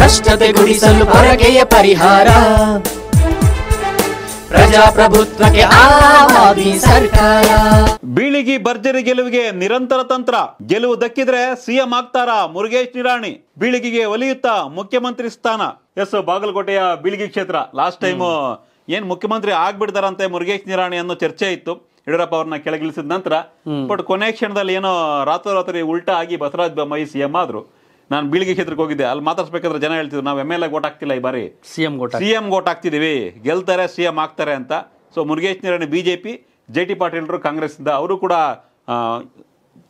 ಭ್ರಷ್ಟತೆ ಗುಡಿಸಲು ಪರಕೆಯ ಪರಿಹಾರ ಪ್ರಜಾಪ್ರಭುತ್ವಕ್ಕೆ ಆವಾದಿ ಸರ್ಕಾರ ಬೀಳಿಗಿ ಭರ್ಜರಿ ಗೆಲುವಿಗೆ ನಿರಂತರ ತಂತ್ರ ಗೆಲುವು ದಕ್ಕಿದ್ರೆ ಸಿಎಂ ಆಗ್ತಾರ ಮುರುಗೇಶ್ ನಿರಾಣಿ ಬೀಳಿಗೆಗೆ ಒಲಿಯುತ್ತಾ ಮುಖ್ಯಮಂತ್ರಿ ಸ್ಥಾನ ಎಸ್ ಬಾಗಲಕೋಟೆಯ ಬೀಳಿಗಿ ಕ್ಷೇತ್ರ ಲಾಸ್ಟ್ ಟೈಮ್ ಏನ್ ಮುಖ್ಯಮಂತ್ರಿ ಆಗ್ಬಿಡ್ತಾರಂತೆ ಮುರುಗೇಶ್ ನಿರಾಣಿ ಅನ್ನೋ ಚರ್ಚೆ ಇತ್ತು ಯಡಿಯೂರಪ್ಪ ಅವ್ರನ್ನ ಕೆಳಗಿಳಿಸಿದ ನಂತರ ಬಟ್ ಕೊನೆ ಕ್ಷಣದಲ್ಲಿ ಏನೋ ರಾತ್ರೋರಾತ್ರಿ ಉಲ್ಟಾ ಆಗಿ ಬಸವರಾಜ ಬೊಮ್ಮಾಯಿ ಸಿಎಂ ಆದ್ರು ನಾನು ಬೀಳಿಗೆ ಕ್ಷೇತ್ರಕ್ಕೆ ಹೋಗಿದ್ದೆ ಅಲ್ಲಿ ಮಾತಾಡ್ಸ್ಬೇಕಾದ್ರೆ ಜನ ಹೇಳ್ತಿದ್ರು ನಾವು ಎಮ್ ಎಲ್ ಎ ಗೋಟ್ ಆಗ್ತಿಲ್ಲ ಈ ಬಾರಿ C M vote C M vote ಹಾಕ್ತಿದ್ದೀವಿ ಗೆಲ್ತಾರೆ ಸಿ ಎಂ ಆಗ್ತಾರೆ ಅಂತ so Murugesh Nirani B J P J T ಪಾಟೀಲ್ರು ಕಾಂಗ್ರೆಸ್ಸಿಂದ ಅವರು ಕೂಡ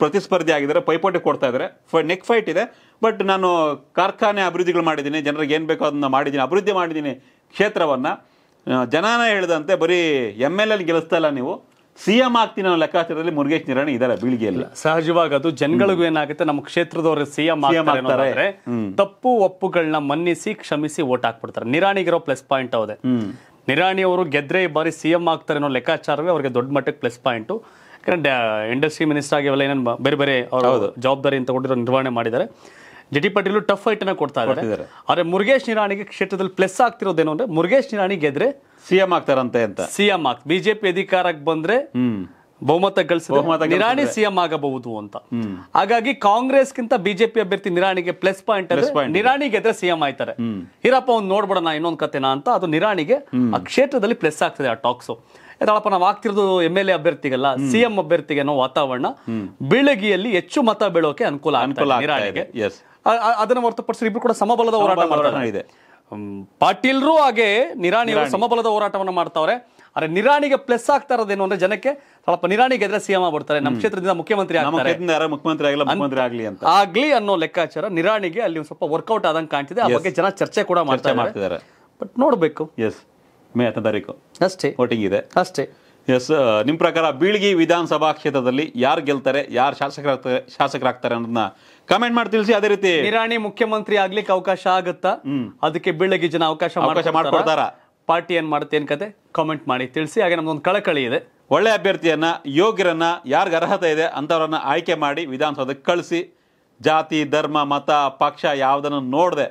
ಪ್ರತಿಸ್ಪರ್ಧಿ ಆಗಿದ್ದಾರೆ ಪೈಪೋಟಿ ಕೊಡ್ತಾ ಇದ್ದಾರೆ ಫೈ ನೆಕ್ ಫೈಟ್ ಇದೆ ಬಟ್ ನಾನು ಕಾರ್ಖಾನೆ ಅಭಿವೃದ್ಧಿಗಳು ಮಾಡಿದ್ದೀನಿ ಜನರಿಗೆ ಏನು ಬೇಕೋ ಅದನ್ನು ಮಾಡಿದ್ದೀನಿ ಅಭಿವೃದ್ಧಿ ಮಾಡಿದ್ದೀನಿ ಕ್ಷೇತ್ರವನ್ನು ಜನಾನ ಹೇಳಿದಂತೆ ಬರೀ ಎಮ್ ಎಲ್ ಎಲ್ಲಿ ಗೆಲ್ಲಿಸ್ತಾ ಇಲ್ಲ ನೀವು ಸಿಎಂ ಆಗ್ತೀನಿ ಅನ್ನೋ ಲೆಕ್ಕಾಚಾರದಲ್ಲಿ ಮುರುಗೇಶ್ ನಿರಾಣಿ ಬಿಳಿಗೆ ಬೀಳಿಗೆಯಲ್ಲಿ ಸಹಜವಾಗಿ ಅದು ಜನಗಳಿಗೂ ಏನಾಗುತ್ತೆ ನಮ್ಮ ಕ್ಷೇತ್ರದವರು ಸಿಎಂ ಆಗ್ತಾರೆ ತಪ್ಪು ಒಪ್ಪುಗಳನ್ನ ಮನ್ನಿಸಿ ಕ್ಷಮಿಸಿ ಓಟ್ ಹಾಕ್ಬಿಡ್ತಾರೆ ನಿರಾಣಿಗಿರೋ ಪ್ಲಸ್ ಪಾಯಿಂಟ್ ಅವದೆ ನಿರಾಣಿ ಅವರು ಗೆದ್ರೆ ಬಾರಿ ಸಿಎಂ ಆಗ್ತಾರೆ ಅನ್ನೋ ಲೆಕ್ಕಾಚಾರವೇ ಅವ್ರಿಗೆ ದೊಡ್ಡ ಮಟ್ಟಕ್ಕೆ ಪ್ಲಸ್ ಪಾಯಿಂಟ್ ಯಾಕಂದ್ರೆ ಇಂಡಸ್ಟ್ರಿ ಮಿನಿಸ್ಟರ್ ಆಗಿ ಅವೆಲ್ಲ ಏನೇನು ಬೇರೆ ಬೇರೆ ಅವರು ಅಂತ ತಗೊಂಡಿರೋ ನಿರ್ವಹಣೆ ಮಾಡಿದ್ದಾರೆ ಜಿ ಟಿ ಟಫ್ ಫೈಟ್ ಅನ್ನ ಕೊಡ್ತಾ ಇದ್ದಾರೆ ಆದ್ರೆ ಮುರುಗೇಶ್ ನಿರಾಣಿಗೆ ಕ್ಷೇತ್ರದಲ್ಲಿ ಪ್ಲಸ್ ಆಗ್ತಿರೋದೇನು ಅಂದ್ರೆ ಮುರುಗೇಶ್ ನಿರಾಣಿ ಗೆದ್ರೆ ಸಿಎಂ ಆಗ್ತಾರಂತೆ ಅಂತ ಸಿಎಂ ಆಗ್ ಬಿಜೆಪಿ ಅಧಿಕಾರಕ್ಕೆ ಬಂದ್ರೆ ಬಹುಮತ ಗಳಿಸಿದ್ರೆ ನಿರಾಣಿ ಸಿಎಂ ಆಗಬಹುದು ಅಂತ ಹಾಗಾಗಿ ಕಾಂಗ್ರೆಸ್ ಗಿಂತ ಬಿಜೆಪಿ ಅಭ್ಯರ್ಥಿ ನಿರಾಣಿಗೆ ಪ್ಲಸ್ ಪಾಯಿಂಟ್ ನಿರಾಣಿ ಗೆದ್ರೆ ಸಿಎಂ ಆಯ್ತಾರೆ ಹೀರಪ್ಪ ಒಂದು ನೋಡ್ಬೋಣ ಇನ್ನೊಂದು ಕಥೆನಾ ಅಂತ ಅದು ನಿರಾಣಿಗೆ ಆ ಕ್ಷೇತ್ರದಲ್ಲಿ ಪ್ಲಸ್ ಆಗ್ತದೆ ಆ ಟಾಕ್ಸು ಯಾಕಪ್ಪ ನಾವು ಆಗ್ತಿರೋದು ಎಂ ಎಲ್ ಎ ಅಭ್ಯರ್ಥಿಗೆಲ್ಲ ಸಿಎಂ ಅಭ್ಯರ್ಥಿಗೆ ಅನ್ನೋ ವಾತಾವರಣ ಬೀಳಗಿಯಲ್ಲಿ ಹೆಚ್ಚು ಮತ ಬೀಳೋಕೆ ಅನುಕೂಲ ನಿರಾಣಿಗೆ ಅದನ್ನು ಹೊರತುಪಡಿಸಿ ಇಬ್ರು ಕೂಡ ಸಮಬಲದ ಹೋರಾಟ ಮಾಡ್ತಾರೆ ಪಾಟೀಲ್ರು ಹಾಗೆ ನಿರಾಣಿ ಸಮಬಲದ ಹೋರಾಟವನ್ನು ಮಾಡ್ತಾವ್ರೆ ಅರೆ ನಿರಾಣಿಗೆ ಪ್ಲಸ್ ಆಗ್ತಾ ಇರೋದೇನು ಅಂದ್ರೆ ಜನಕ್ಕೆ ಸ್ವಲ್ಪ ನಿರಾಣಿಗೆ ಎದ್ರೆ ಸಿಎಂ ಆಗ್ಬಿಡ್ತಾರೆ ನಮ್ಮ ಕ್ಷೇತ್ರದಿಂದ ಮುಖ್ಯಮಂತ್ರಿ ಆಗ್ತಾರೆ ಮುಖ್ಯಮಂತ್ರಿ ಆಗಲಿ ಮುಖ್ಯಮಂತ್ರಿ ಆಗಲಿ ಅಂತ ಆಗ್ಲಿ ಅನ್ನೋ ಲೆಕ್ಕಾಚಾರ ನಿರಾಣಿಗೆ ಅಲ್ಲಿ ಸ್ವಲ್ಪ ವರ್ಕೌಟ್ ಆದಂಗೆ ಕಾಣ್ತಿದೆ ಆ ಬಗ್ಗೆ ಜನ ಚರ್ಚೆ ಕೂಡ ಮಾಡ್ತಾ ಬಟ್ ನೋಡ್ಬೇಕು ಎಸ್ ಮೇ ಹತ್ತನೇ ತಾರೀಕು ಅಷ್ಟೇ ವೋಟಿಂಗ್ ಇದೆ ಅಷ್ಟೇ ಎಸ್ ನಿಮ್ಮ ಪ್ರಕಾರ ಬೀಳ್ಗಿ ವಿಧಾನಸಭಾ ಕ್ಷೇತ್ರದಲ್ಲಿ ಯಾರು ಗೆಲ್ತಾರೆ ಯಾರು ಶಾಸಕರಾಗ್ತಾರೆ ಶಾಸಕರಾಗ್ತಾರೆ ಅನ್ನೋದನ್ನ ಕಮೆಂಟ್ ಮಾಡಿ ತಿಳಿಸಿ ಅದೇ ರೀತಿ ನಿರಾಣಿ ಮುಖ್ಯಮಂತ್ರಿ ಆಗ್ಲಿಕ್ಕೆ ಅವಕಾಶ ಆಗುತ್ತಾ ಅದಕ್ಕೆ ಬೀಳಗಿ ಜನ ಅವಕಾಶ ಅವಕಾಶ ಪಾರ್ಟಿ ಏನು ಮಾಡುತ್ತೆ ಏನು ಕತೆ ಕಾಮೆಂಟ್ ಮಾಡಿ ತಿಳಿಸಿ ಹಾಗೆ ನಮ್ದೊಂದು ಕಳಕಳಿ ಇದೆ ಒಳ್ಳೆ ಅಭ್ಯರ್ಥಿಯನ್ನ ಯೋಗ್ಯರನ್ನ ಯಾರಿಗೆ ಅರ್ಹತೆ ಇದೆ ಅಂಥವ್ರನ್ನ ಆಯ್ಕೆ ಮಾಡಿ ವಿಧಾನಸೌಧಕ್ಕೆ ಕಳಿಸಿ ಜಾತಿ ಧರ್ಮ ಮತ ಪಕ್ಷ ಯಾವುದನ್ನು ನೋಡಿದೆ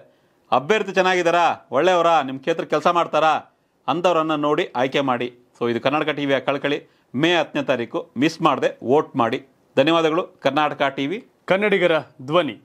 ಅಭ್ಯರ್ಥಿ ಚೆನ್ನಾಗಿದ್ದಾರಾ ಒಳ್ಳೆಯವರಾ ನಿಮ್ಮ ಕ್ಷೇತ್ರ ಕೆಲಸ ಮಾಡ್ತಾರಾ ಅಂಥವ್ರನ್ನು ನೋಡಿ ಆಯ್ಕೆ ಮಾಡಿ ಸೊ ಇದು ಕರ್ನಾಟಕ ಟಿ ವಿಯ ಕಳಕಳಿ ಮೇ ಹತ್ತನೇ ತಾರೀಕು ಮಿಸ್ ಮಾಡದೆ ವೋಟ್ ಮಾಡಿ ಧನ್ಯವಾದಗಳು ಕರ್ನಾಟಕ ಟಿ ವಿ ಕನ್ನಡಿಗರ ಧ್ವನಿ